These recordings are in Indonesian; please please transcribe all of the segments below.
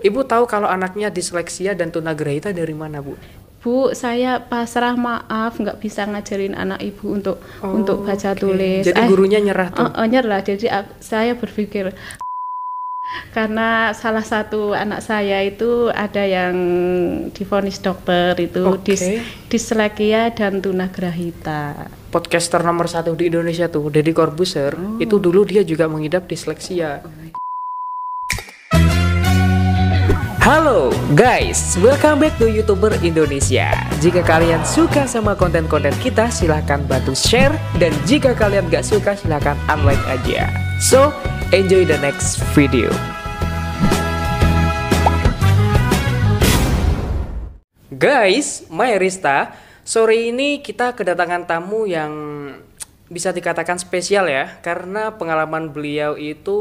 Ibu tahu kalau anaknya disleksia dan tunagrahita dari mana, Bu? Bu, saya pasrah maaf nggak bisa ngajarin anak ibu untuk oh, untuk baca okay. tulis. Jadi eh, gurunya nyerah tuh. Uh, uh, nyerah. Jadi uh, saya berpikir karena salah satu anak saya itu ada yang difonis dokter itu okay. dis, dislekia dan tunagrahita. Podcaster nomor satu di Indonesia tuh, Deddy Corbuzier, oh. itu dulu dia juga mengidap disleksia. Oh Halo guys, welcome back to Youtuber Indonesia Jika kalian suka sama konten-konten kita silahkan bantu share Dan jika kalian gak suka silahkan unlike aja So, enjoy the next video Guys, Mayrista, sore ini kita kedatangan tamu yang bisa dikatakan spesial ya karena pengalaman beliau itu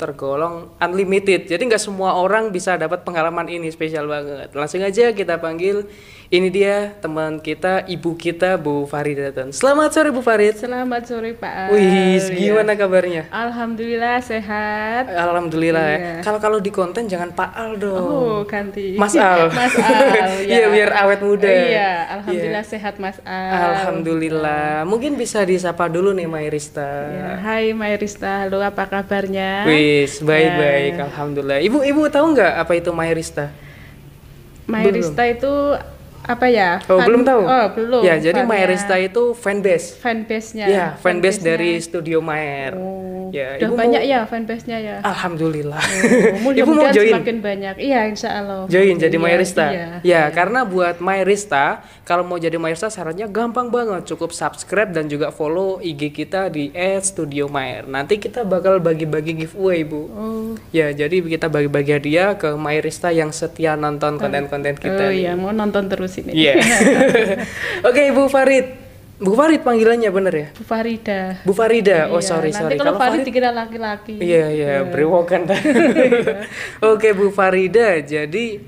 tergolong unlimited jadi nggak semua orang bisa dapat pengalaman ini spesial banget langsung aja kita panggil ini dia teman kita, ibu kita Bu Farid datang. Selamat sore Bu Farid. Selamat sore Pak. Al. Wih, iya. gimana ya. kabarnya? Alhamdulillah sehat. Alhamdulillah ya. iya. ya. Kalau kalau di konten jangan Pak Al dong. Oh, ganti. Mas Al. Mas Al. Ya. Iya, ya, biar awet muda. Iya, iya. alhamdulillah ya. sehat Mas Al. Alhamdulillah. Gitu. Mungkin bisa disapa dulu nih Mairista. Ya. Hai Mairista, lu apa kabarnya? Wih, baik-baik. Ya. Alhamdulillah. Ibu, ibu tahu nggak apa itu Mairista? Mairista itu apa ya? Oh, fan, belum tahu. Oh, belum. Ya, jadi Maerista ya. itu fanbase. Fanbase-nya. Ya, fanbase, fanbase dari studio Maer. Oh. Ya, Udah banyak mau, ya fanbase-nya ya. Alhamdulillah. Oh, ibu mau join. Semakin banyak. Iya, insya Allah. Join jadi ya, Mayrista. Iya, ya, iya. karena buat Mayrista, kalau mau jadi Mayrista syaratnya gampang banget. Cukup subscribe dan juga follow IG kita di Studio Nanti kita bakal bagi-bagi giveaway, Bu. Oh. Ya, jadi kita bagi-bagi hadiah ke Mayrista yang setia nonton konten-konten oh. kita. Oh iya, mau nonton terus ini. ya Yeah. Oke, okay, Ibu Farid. Bu Farid panggilannya bener ya? Bu Farida. Bu Farida. Oh iya, sorry nanti sorry. Nanti kalau Farid, Farid dikira laki-laki. Iya iya yeah. brewokan. Oke Bu Farida. Jadi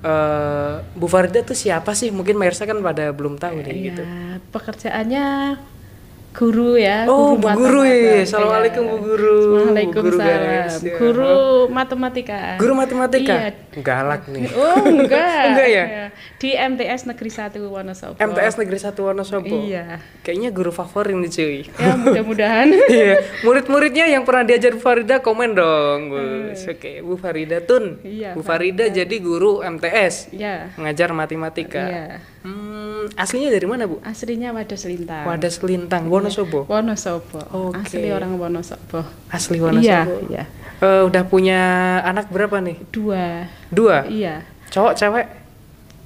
uh, Bu Farida tuh siapa sih? Mungkin Mersa kan pada belum tahu deh iya, gitu. Pekerjaannya guru ya oh guru bu guru ya assalamualaikum iya. bu guru waalaikumsalam guru, ya. guru matematika guru matematika iya. galak nih oh enggak enggak ya iya. di MTS Negeri warna Wonosobo MTS Negeri warna Wonosobo iya kayaknya guru favorit nih cuy ya mudah-mudahan iya murid-muridnya yang pernah diajar Bu Farida komen dong bu hmm. oke Bu Farida Tun iya, Bu Farida, Farida jadi guru MTS iya. ngajar matematika iya. hmm aslinya dari mana bu? Aslinya Wadas Lintang. Wadas Lintang, Wonosobo. Iya, Wonosobo. Okay. Asli orang Wonosobo. Asli Wonosobo. Iya. iya. Uh, udah punya anak berapa nih? Dua. Dua. Iya. Cowok cewek?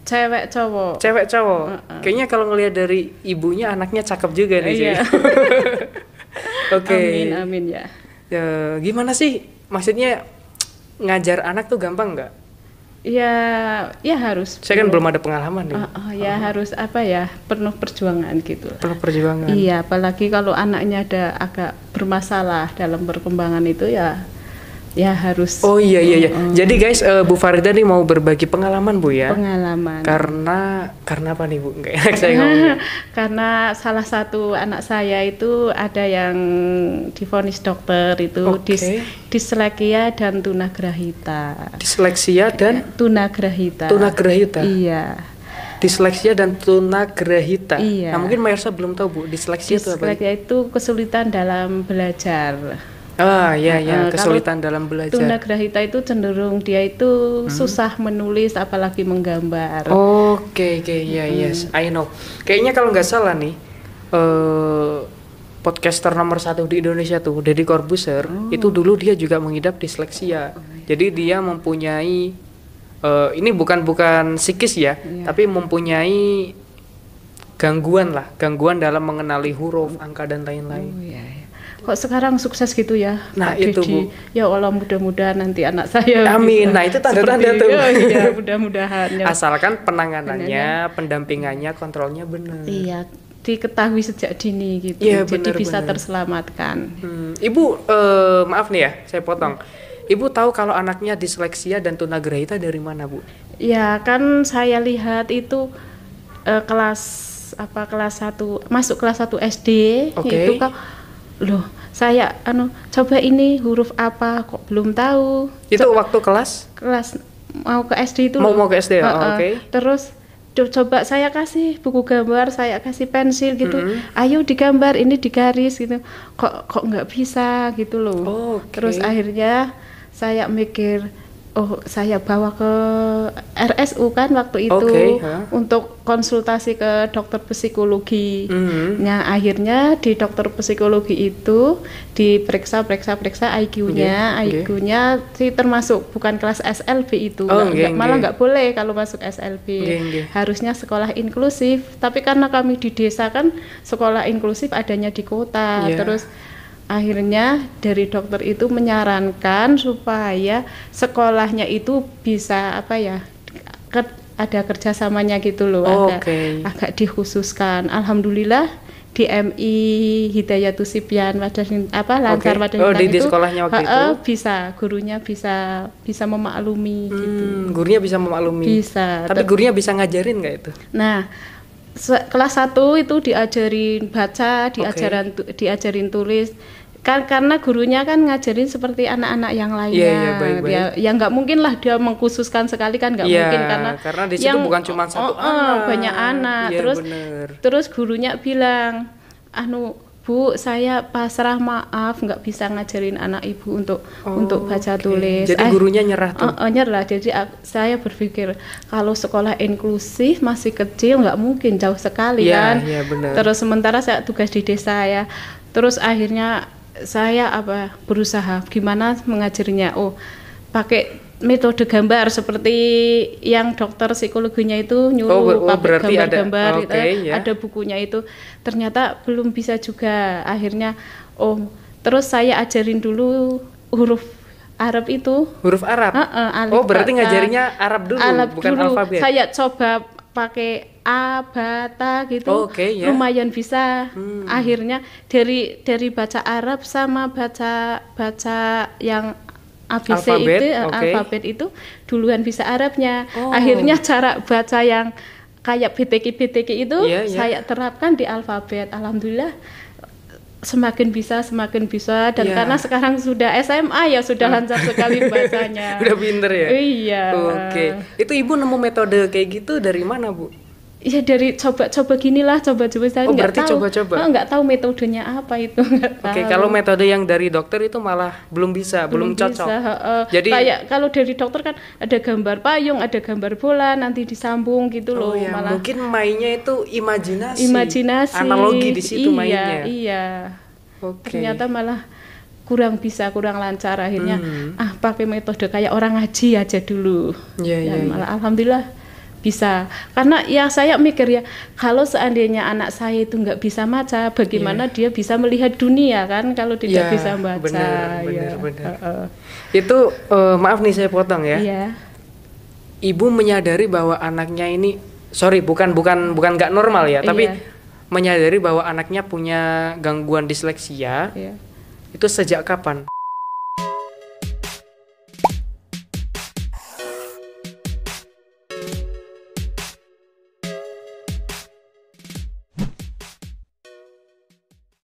Cewek cowok. Cewek cowok. Uh -uh. Kayaknya kalau ngelihat dari ibunya anaknya cakep juga nih. iya. Oke. okay. Amin amin ya. Uh, gimana sih? Maksudnya ngajar anak tuh gampang nggak? ya ya harus saya kan belum ada pengalaman nih. oh, oh, ya oh. harus apa ya penuh perjuangan gitu penuh perjuangan iya apalagi kalau anaknya ada agak bermasalah dalam perkembangan itu ya ya harus oh iya iya iya oh. jadi guys uh, Bu Farida nih mau berbagi pengalaman Bu ya pengalaman karena karena apa nih Bu enggak enak saya ngomong karena salah satu anak saya itu ada yang difonis dokter itu okay. dis disleksia dan tunagrahita disleksia dan eh, tunagrahita tunagrahita iya disleksia dan tunagrahita. Iya. Nah, mungkin Mayersa belum tahu Bu, disleksia, disleksia itu apa? Disleksia itu kesulitan dalam belajar. Oh iya nah, iya, uh, kesulitan dalam belajar. Tunagrahita itu cenderung dia itu hmm. susah menulis apalagi menggambar. Oke oh, oke okay, okay, ya hmm. yes, I know. Kayaknya kalau nggak salah nih uh, podcaster nomor satu di Indonesia tuh Deddy Corbuzier oh. itu dulu dia juga mengidap disleksia. Oh, iya. Jadi dia mempunyai uh, ini bukan bukan psikis ya, iya. tapi mempunyai gangguan lah, gangguan dalam mengenali huruf, angka dan lain-lain. Oh, iya, iya kok sekarang sukses gitu ya nah Pak itu Didi. Bu. ya Allah mudah-mudahan nanti anak saya amin gitu. nah itu tanda-tanda tuh ya, mudah-mudahan ya. asalkan penanganannya Benernya. pendampingannya kontrolnya benar iya diketahui sejak dini gitu ya, jadi bisa bener. terselamatkan hmm. ibu eh, maaf nih ya saya potong Ibu tahu kalau anaknya disleksia dan tunagrahita dari mana, Bu? Ya, kan saya lihat itu eh, kelas apa kelas 1 masuk kelas 1 SD okay. itu kok loh saya anu coba ini huruf apa kok belum tahu itu coba, waktu kelas kelas mau ke SD itu mau mau ke SD ya oh, oke okay. terus coba saya kasih buku gambar saya kasih pensil gitu mm -hmm. ayo digambar ini digaris gitu kok kok nggak bisa gitu loh oh, okay. terus akhirnya saya mikir oh saya bawa ke RSU kan waktu itu okay, huh? untuk konsultasi ke dokter psikologi. Mm-hmm. Nah akhirnya di dokter psikologi itu diperiksa periksa periksa IQ-nya, okay, IQ-nya okay. sih termasuk bukan kelas SLB itu, oh, enggak, malah nggak boleh kalau masuk SLB. Okay, okay. Harusnya sekolah inklusif. Tapi karena kami di desa kan sekolah inklusif adanya di kota, yeah. terus akhirnya dari dokter itu menyarankan supaya sekolahnya itu bisa apa ya ke, ada kerjasamanya gitu loh oh, agak, okay. agak dikhususkan alhamdulillah di MI Hidayatus Sipian pada apa Lancar okay. pada oh, di, di sekolahnya waktu itu bisa gurunya bisa bisa memaklumi hmm, gitu. Gurunya bisa memaklumi. Bisa. Tapi gurunya bisa ngajarin nggak itu? Nah, kelas satu itu diajarin baca, diajarin okay. diajarin tulis kan karena gurunya kan ngajarin seperti anak-anak yang lainnya yeah, yeah, ya ya nggak mungkin lah dia mengkhususkan sekali kan nggak yeah, mungkin karena karena di situ yang, bukan cuma oh, satu oh, oh, anak banyak anak yeah, terus bener. terus gurunya bilang anu Bu, saya pasrah maaf nggak bisa ngajarin anak ibu untuk oh, untuk baca okay. tulis. Jadi eh, gurunya nyerah tuh. Uh, uh, nyerah. Jadi aku, ah, saya berpikir kalau sekolah inklusif masih kecil nggak mungkin jauh sekali yeah, kan. Yeah, iya, Terus sementara saya tugas di desa ya. Terus akhirnya saya apa berusaha gimana mengajarinya oh pakai metode gambar seperti yang dokter psikologinya itu nyuruh oh, oh, pakai gambar-gambar ada, gitu ya, okay, ya. ada bukunya itu ternyata belum bisa juga akhirnya oh terus saya ajarin dulu huruf Arab itu huruf Arab uh, uh, oh berarti ngajarinya Arab dulu Arab bukan dulu. alfabet saya coba pakai a bata gitu okay, yeah. lumayan bisa hmm. akhirnya dari dari baca Arab sama baca baca yang ABC alphabet, itu ya, okay. alfabet itu duluan bisa Arabnya oh. akhirnya cara baca yang kayak BTK BTK itu yeah, yeah. saya terapkan di alfabet alhamdulillah semakin bisa semakin bisa dan yeah. karena sekarang sudah SMA ya sudah ah. lancar sekali bahasanya. Sudah pinter ya. Iya. Oke. Okay. Itu ibu nemu metode kayak gitu dari mana bu? Iya dari coba-coba gini lah coba-coba saya oh, nggak tahu coba-coba oh, nggak tahu metodenya apa itu oke okay, kalau metode yang dari dokter itu malah belum bisa belum, belum cocok bisa, uh, jadi kayak kalau dari dokter kan ada gambar payung ada gambar bola nanti disambung gitu oh, loh. oh, ya, malah mungkin mainnya itu imajinasi imajinasi analogi di situ iya, mainnya iya okay. ternyata malah kurang bisa kurang lancar akhirnya hmm. ah pakai metode kayak orang ngaji aja dulu yeah, ya, yeah, malah iya. alhamdulillah bisa karena ya saya mikir ya kalau seandainya anak saya itu nggak bisa baca bagaimana yeah. dia bisa melihat dunia kan kalau tidak yeah, bisa baca iya. benar, benar, benar. Uh, uh. itu uh, maaf nih saya potong ya yeah. ibu menyadari bahwa anaknya ini sorry bukan bukan bukan nggak normal ya tapi yeah. menyadari bahwa anaknya punya gangguan disleksia yeah. itu sejak kapan